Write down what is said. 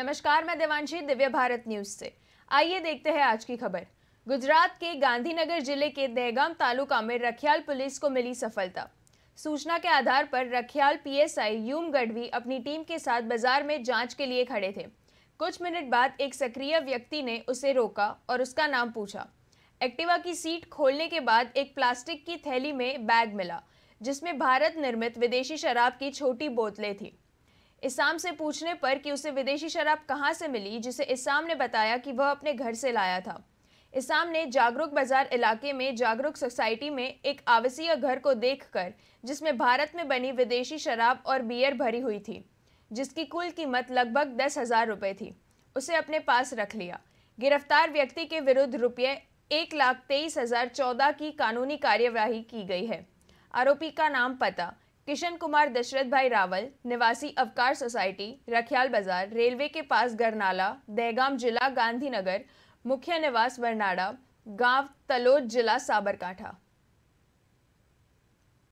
नमस्कार मैं देवांशी दिव्य भारत न्यूज से आइए देखते हैं आज की खबर गुजरात के गांधीनगर जिले के दहगाम तालुका में रखियाल पुलिस को मिली सफलता सूचना के आधार पर रखियाल पीएसआई यूम गढ़वी अपनी टीम के साथ बाजार में जांच के लिए खड़े थे कुछ मिनट बाद एक सक्रिय व्यक्ति ने उसे रोका और उसका नाम पूछा एक्टिवा की सीट खोलने के बाद एक प्लास्टिक की थैली में बैग मिला जिसमें भारत निर्मित विदेशी शराब की छोटी बोतलें थी इसाम से पूछने पर कि उसे विदेशी शराब कहाँ से मिली जिसे इसाम ने बताया कि वह अपने घर से लाया था इसाम ने जागरूक बाजार इलाके में जागरूक सोसाइटी में एक आवासीय घर को देखकर जिसमें भारत में बनी विदेशी शराब और बियर भरी हुई थी जिसकी कुल कीमत लगभग दस हज़ार रुपये थी उसे अपने पास रख लिया गिरफ्तार व्यक्ति के विरुद्ध रुपये एक लाख तेईस हज़ार चौदह की कानूनी कार्यवाही की गई है आरोपी का नाम पता किशन कुमार दशरथ भाई रावल निवासी अवकार सोसाइटी रखियाल बाजार रेलवे के पास गरनाला दहगाम जिला गांधीनगर मुख्य निवास बरनाडा गांव तलोद जिला साबरकांठा